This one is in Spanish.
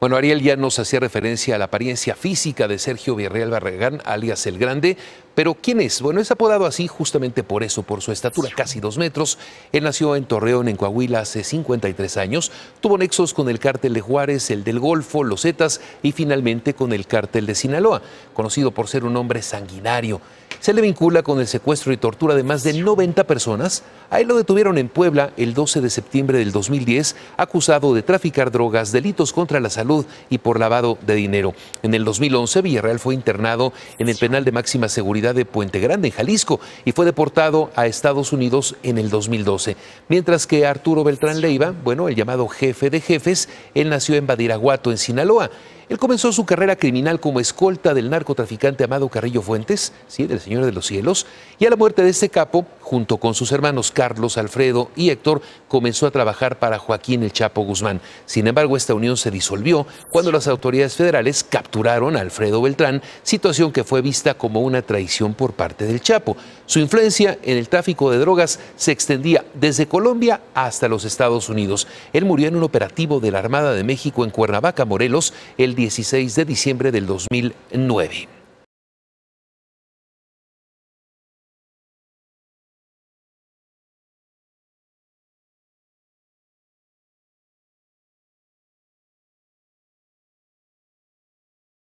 Bueno, Ariel ya nos hacía referencia a la apariencia física de Sergio Villarreal Barragán, alias El Grande, pero ¿quién es? Bueno, es apodado así justamente por eso, por su estatura, casi dos metros. Él nació en Torreón, en Coahuila, hace 53 años. Tuvo nexos con el cártel de Juárez, el del Golfo, los Zetas y finalmente con el cártel de Sinaloa, conocido por ser un hombre sanguinario. Se le vincula con el secuestro y tortura de más de 90 personas. A él lo detuvieron en Puebla el 12 de septiembre del 2010, acusado de traficar drogas, delitos contra la salud y por lavado de dinero. En el 2011, Villarreal fue internado en el penal de máxima seguridad de Puente Grande, en Jalisco, y fue deportado a Estados Unidos en el 2012. Mientras que Arturo Beltrán Leiva, bueno, el llamado jefe de jefes, él nació en Badiraguato, en Sinaloa. Él comenzó su carrera criminal como escolta del narcotraficante Amado Carrillo Fuentes, sí, del señor de los Cielos, y a la muerte de este capo, junto con sus hermanos Carlos, Alfredo y Héctor, comenzó a trabajar para Joaquín el Chapo Guzmán. Sin embargo, esta unión se disolvió cuando las autoridades federales capturaron a Alfredo Beltrán, situación que fue vista como una traición por parte del Chapo. Su influencia en el tráfico de drogas se extendía desde Colombia hasta los Estados Unidos. Él murió en un operativo de la Armada de México en Cuernavaca, Morelos, el 16 de diciembre del 2009.